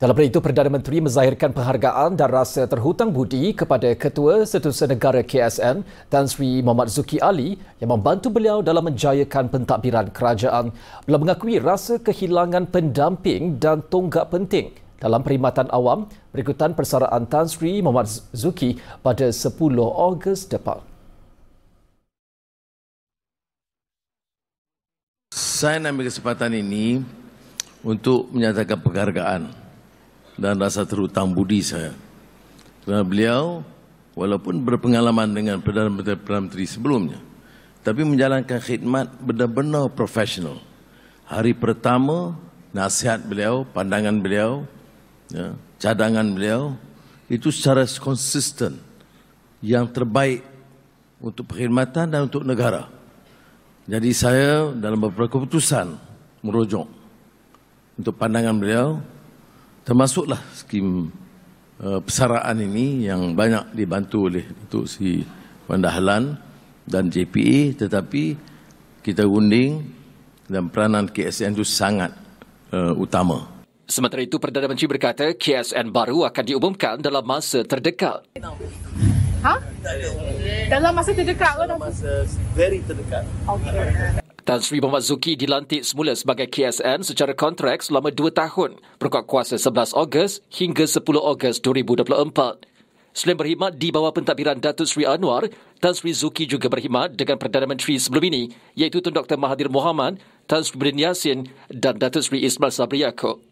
Dalam hal itu, Perdana Menteri menzahirkan penghargaan dan rasa terhutang budi kepada Ketua Setiausaha Negara KSN Tan Sri Muhammad Zuki Ali yang membantu beliau dalam menjayakan pentadbiran kerajaan. Beliau mengakui rasa kehilangan pendamping dan tonggak penting dalam perkhidmatan awam berikutan persaraan Tan Sri Muhammad Zuki pada 10 Ogos depan. Saya ambil kesempatan ini untuk menyatakan penghargaan dan rasa terhutang budi saya. Kerana beliau walaupun berpengalaman dengan Perdana Menteri, Perdana Menteri sebelumnya tapi menjalankan khidmat benar-benar profesional. Hari pertama nasihat beliau, pandangan beliau, ya, cadangan beliau itu secara konsisten yang terbaik untuk perkhidmatan dan untuk negara. Jadi saya dalam beberapa keputusan merujuk untuk pandangan beliau termasuklah skim uh, persaraan ini yang banyak dibantu oleh untuk si Wan Dahlan dan JPA tetapi kita gunding dan peranan KSN itu sangat uh, utama. Sementara itu Perdana Menteri berkata KSN baru akan diumumkan dalam masa terdekat. Ha? Dalam masa terdekat ke? Dalam masa very terdekat. Okay. Tan Sri Muhammad Zuki dilantik semula sebagai KSN secara kontrak selama 2 tahun berkuat kuasa 11 Ogos hingga 10 Ogos 2024. Selain berkhidmat di bawah pentadbiran Datuk Sri Anwar, Tan Sri Zuki juga berkhidmat dengan Perdana Menteri sebelum ini iaitu Tun Dr Mahathir Mohamad, Tan Sri Mohamad, Tan Yassin dan Datuk Sri Ismail Sabri Yaakob.